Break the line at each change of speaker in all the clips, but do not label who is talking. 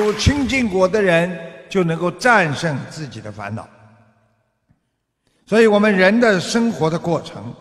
有亲近果的人，就能够战胜自己的烦恼。所以，我们人的生活的过程，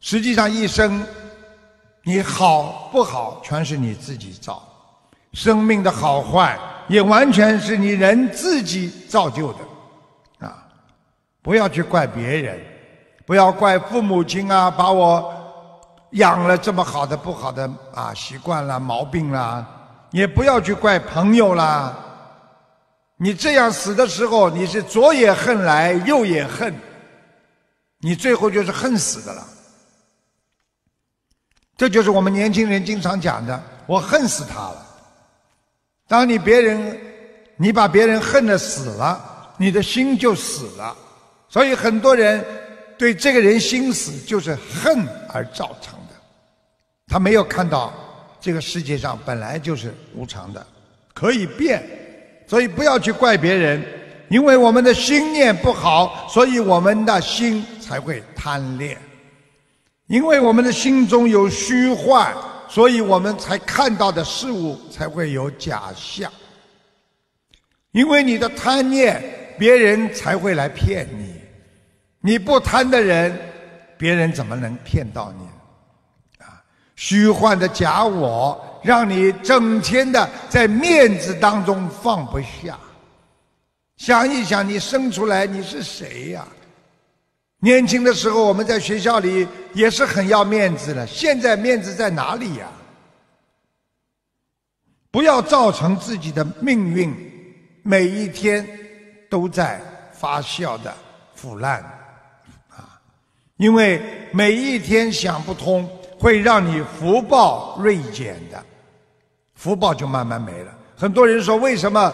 实际上一生，你好不好，全是你自己造；生命的好坏，也完全是你人自己造就的。啊，不要去怪别人，不要怪父母亲啊，把我养了这么好的、不好的啊习惯啦、毛病啦。也不要去怪朋友啦。你这样死的时候，你是左也恨来，右也恨，你最后就是恨死的了。这就是我们年轻人经常讲的：“我恨死他了。”当你别人，你把别人恨的死了，你的心就死了。所以很多人对这个人心死，就是恨而造成的。他没有看到。这个世界上本来就是无常的，可以变，所以不要去怪别人，因为我们的心念不好，所以我们的心才会贪恋；因为我们的心中有虚幻，所以我们才看到的事物才会有假象。因为你的贪念，别人才会来骗你；你不贪的人，别人怎么能骗到你？虚幻的假我，让你整天的在面子当中放不下。想一想，你生出来你是谁呀？年轻的时候，我们在学校里也是很要面子的。现在面子在哪里呀？不要造成自己的命运，每一天都在发酵的腐烂啊！因为每一天想不通。会让你福报锐减的，福报就慢慢没了。很多人说，为什么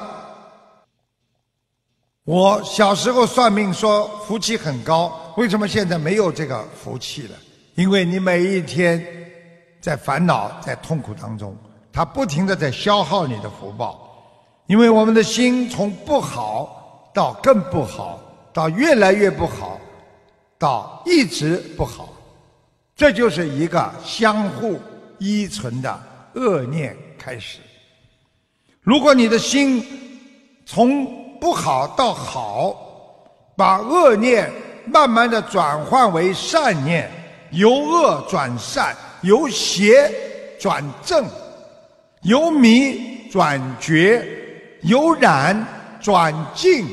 我小时候算命说福气很高，为什么现在没有这个福气了？因为你每一天在烦恼、在痛苦当中，他不停的在消耗你的福报。因为我们的心从不好到更不好，到越来越不好，到一直不好。这就是一个相互依存的恶念开始。如果你的心从不好到好，把恶念慢慢的转换为善念，由恶转善，由邪转正，由迷转觉，由染转净，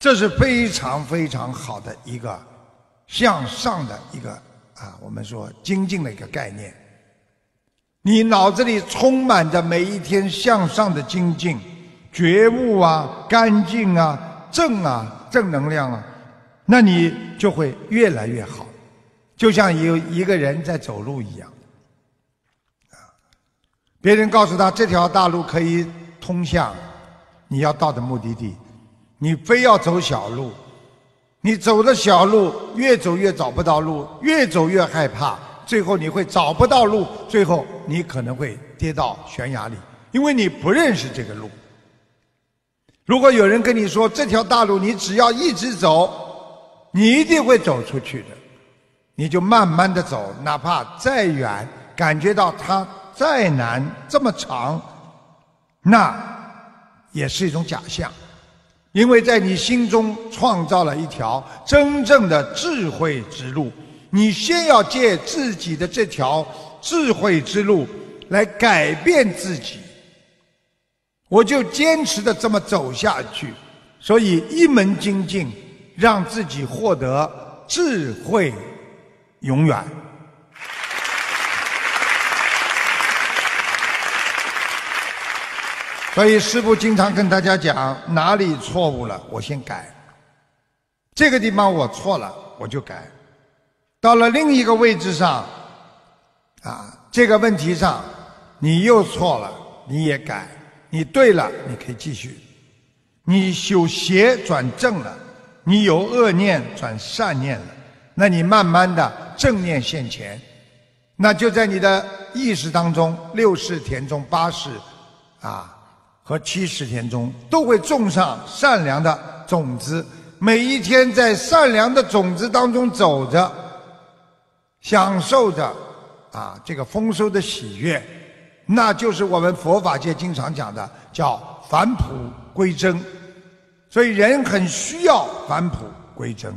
这是非常非常好的一个向上的一个。啊，我们说精进的一个概念，你脑子里充满着每一天向上的精进、觉悟啊、干净啊、正啊、正能量啊，那你就会越来越好。就像有一个人在走路一样，啊，别人告诉他这条大路可以通向你要到的目的地，你非要走小路。你走的小路越走越找不到路，越走越害怕，最后你会找不到路，最后你可能会跌到悬崖里，因为你不认识这个路。如果有人跟你说这条大路你只要一直走，你一定会走出去的，你就慢慢的走，哪怕再远，感觉到它再难，这么长，那也是一种假象。因为在你心中创造了一条真正的智慧之路，你先要借自己的这条智慧之路来改变自己。我就坚持的这么走下去，所以一门精进，让自己获得智慧，永远。所以师父经常跟大家讲，哪里错误了，我先改。这个地方我错了，我就改。到了另一个位置上，啊，这个问题上你又错了，你也改。你对了，你可以继续。你修邪转正了，你有恶念转善念了，那你慢慢的正念现前，那就在你的意识当中，六识、田中八识，啊。和七十天中都会种上善良的种子，每一天在善良的种子当中走着，享受着啊这个丰收的喜悦，那就是我们佛法界经常讲的叫返璞归真。所以人很需要返璞归真。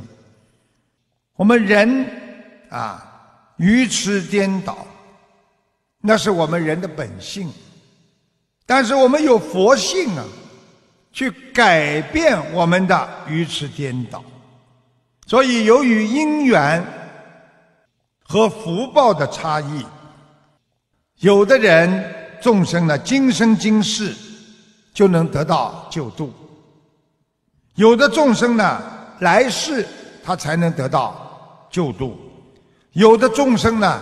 我们人啊，愚痴颠倒，那是我们人的本性。但是我们有佛性啊，去改变我们的愚痴颠倒。所以，由于因缘和福报的差异，有的人众生呢，今生今世就能得到救度；有的众生呢，来世他才能得到救度；有的众生呢，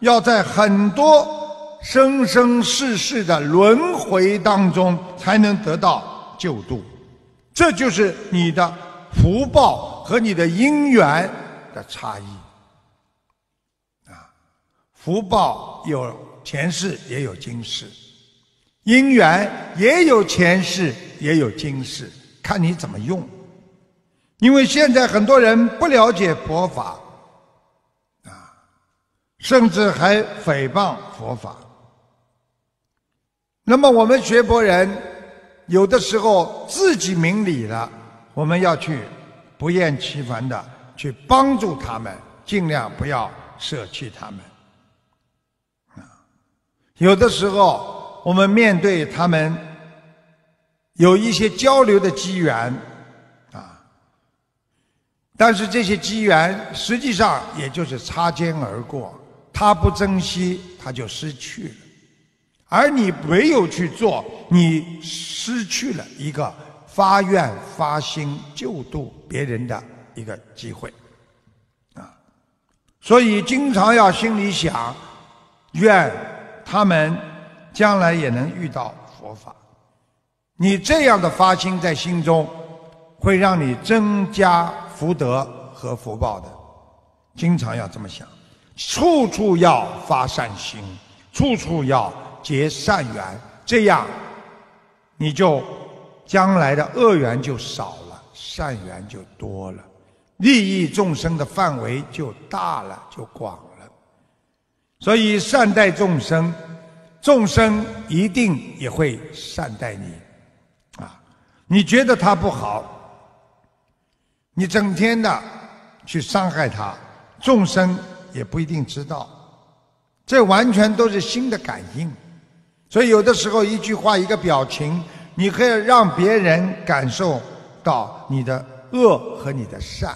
要在很多。生生世世的轮回当中，才能得到救度，这就是你的福报和你的因缘的差异。啊，福报有前世也有今世，因缘也有前世也有今世，看你怎么用。因为现在很多人不了解佛法，啊，甚至还诽谤佛法。那么我们学佛人，有的时候自己明理了，我们要去不厌其烦的去帮助他们，尽量不要舍弃他们。啊，有的时候我们面对他们有一些交流的机缘，啊，但是这些机缘实际上也就是擦肩而过，他不珍惜，他就失去了。而你没有去做，你失去了一个发愿发心救度别人的一个机会，啊！所以经常要心里想，愿他们将来也能遇到佛法。你这样的发心在心中，会让你增加福德和福报的。经常要这么想，处处要发善心，处处要。结善缘，这样，你就将来的恶缘就少了，善缘就多了，利益众生的范围就大了，就广了。所以善待众生，众生一定也会善待你。啊，你觉得他不好，你整天的去伤害他，众生也不一定知道，这完全都是心的感应。所以，有的时候一句话、一个表情，你可以让别人感受到你的恶和你的善。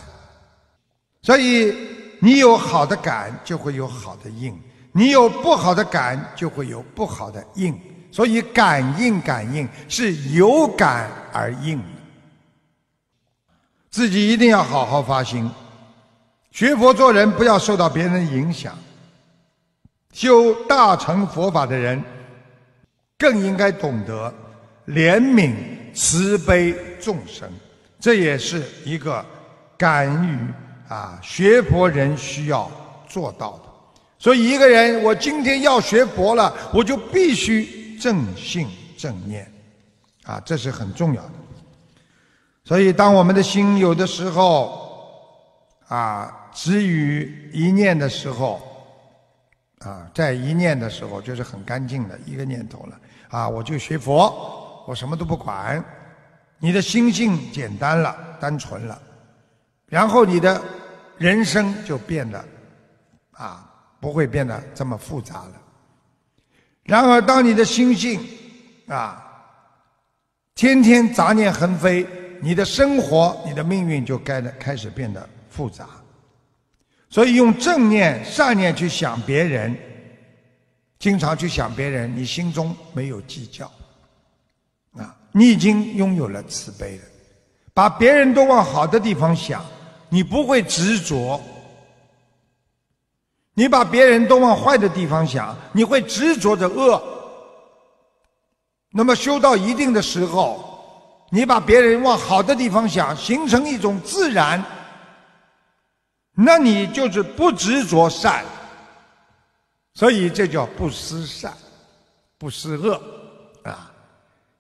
所以，你有好的感，就会有好的应；你有不好的感，就会有不好的应。所以，感应感应是有感而应。自己一定要好好发心，学佛做人，不要受到别人的影响。修大乘佛法的人。更应该懂得怜悯、慈悲众生，这也是一个敢于啊学佛人需要做到的。所以，一个人我今天要学佛了，我就必须正信正念，啊，这是很重要的。所以，当我们的心有的时候啊止于一念的时候。啊，在一念的时候就是很干净的一个念头了。啊，我就学佛，我什么都不管。你的心性简单了、单纯了，然后你的人生就变得，啊，不会变得这么复杂了。然而，当你的心性啊，天天杂念横飞，你的生活、你的命运就该的开始变得复杂。所以，用正念、善念去想别人，经常去想别人，你心中没有计较，啊，你已经拥有了慈悲了。把别人都往好的地方想，你不会执着；你把别人都往坏的地方想，你会执着着恶。那么，修到一定的时候，你把别人往好的地方想，形成一种自然。那你就是不执着善，所以这叫不思善，不思恶啊。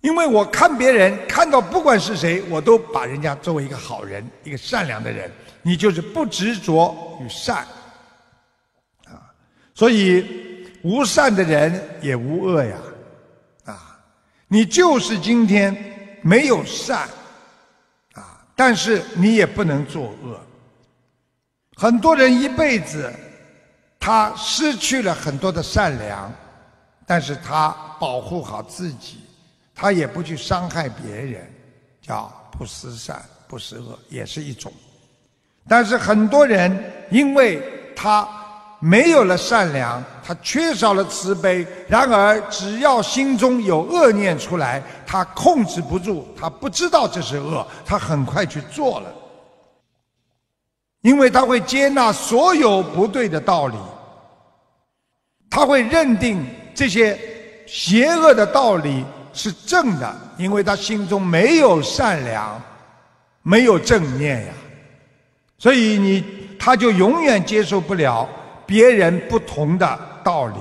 因为我看别人看到不管是谁，我都把人家作为一个好人，一个善良的人。你就是不执着与善啊，所以无善的人也无恶呀啊。你就是今天没有善啊，但是你也不能作恶。很多人一辈子，他失去了很多的善良，但是他保护好自己，他也不去伤害别人，叫不施善、不施恶也是一种。但是很多人因为他没有了善良，他缺少了慈悲，然而只要心中有恶念出来，他控制不住，他不知道这是恶，他很快去做了。因为他会接纳所有不对的道理，他会认定这些邪恶的道理是正的，因为他心中没有善良，没有正念呀，所以你他就永远接受不了别人不同的道理。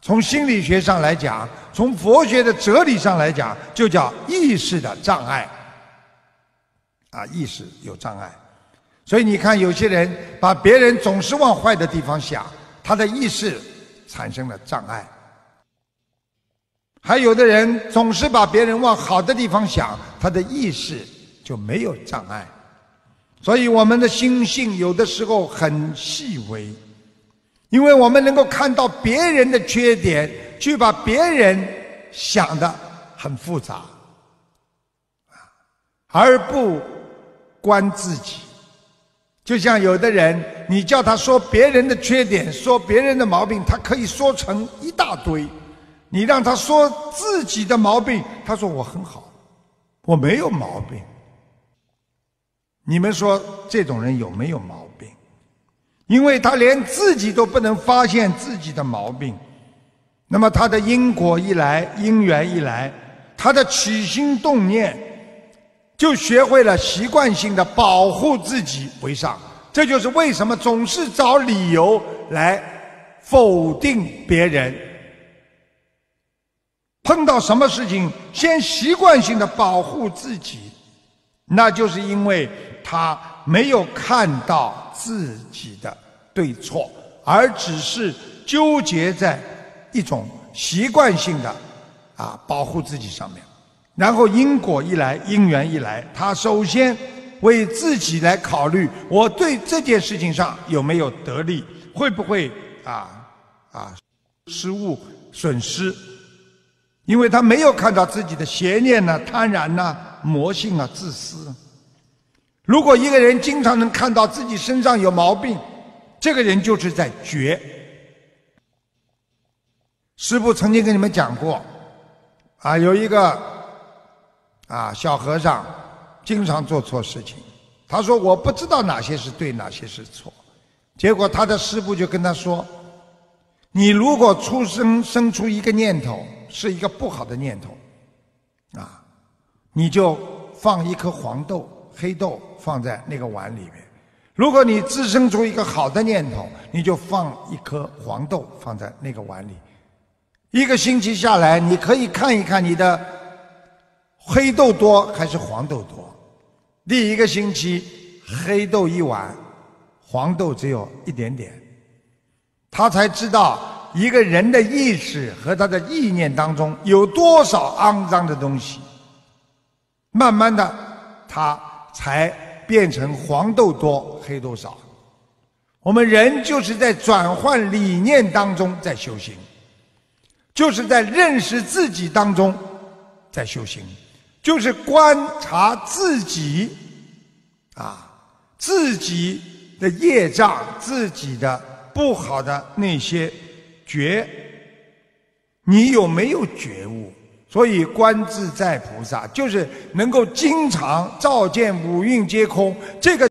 从心理学上来讲，从佛学的哲理上来讲，就叫意识的障碍，啊，意识有障碍。所以你看，有些人把别人总是往坏的地方想，他的意识产生了障碍；还有的人总是把别人往好的地方想，他的意识就没有障碍。所以，我们的心性有的时候很细微，因为我们能够看到别人的缺点，去把别人想的很复杂，而不关自己。就像有的人，你叫他说别人的缺点，说别人的毛病，他可以说成一大堆；你让他说自己的毛病，他说我很好，我没有毛病。你们说这种人有没有毛病？因为他连自己都不能发现自己的毛病，那么他的因果一来，因缘一来，他的起心动念。就学会了习惯性的保护自己为上，这就是为什么总是找理由来否定别人。碰到什么事情，先习惯性的保护自己，那就是因为他没有看到自己的对错，而只是纠结在一种习惯性的啊保护自己上面。然后因果一来，因缘一来，他首先为自己来考虑，我对这件事情上有没有得利，会不会啊啊失误损失？因为他没有看到自己的邪念呢、贪婪呢、魔性啊、自私。如果一个人经常能看到自己身上有毛病，这个人就是在觉。师傅曾经跟你们讲过，啊，有一个。啊，小和尚经常做错事情。他说：“我不知道哪些是对，哪些是错。”结果他的师父就跟他说：“你如果出生生出一个念头，是一个不好的念头，啊，你就放一颗黄豆、黑豆放在那个碗里面；如果你滋生出一个好的念头，你就放一颗黄豆放在那个碗里。一个星期下来，你可以看一看你的。”黑豆多还是黄豆多？第一个星期，黑豆一碗，黄豆只有一点点。他才知道一个人的意识和他的意念当中有多少肮脏的东西。慢慢的，他才变成黄豆多，黑豆少。我们人就是在转换理念当中在修行，就是在认识自己当中在修行。就是观察自己，啊，自己的业障、自己的不好的那些觉，你有没有觉悟？所以观自在菩萨就是能够经常照见五蕴皆空，这个。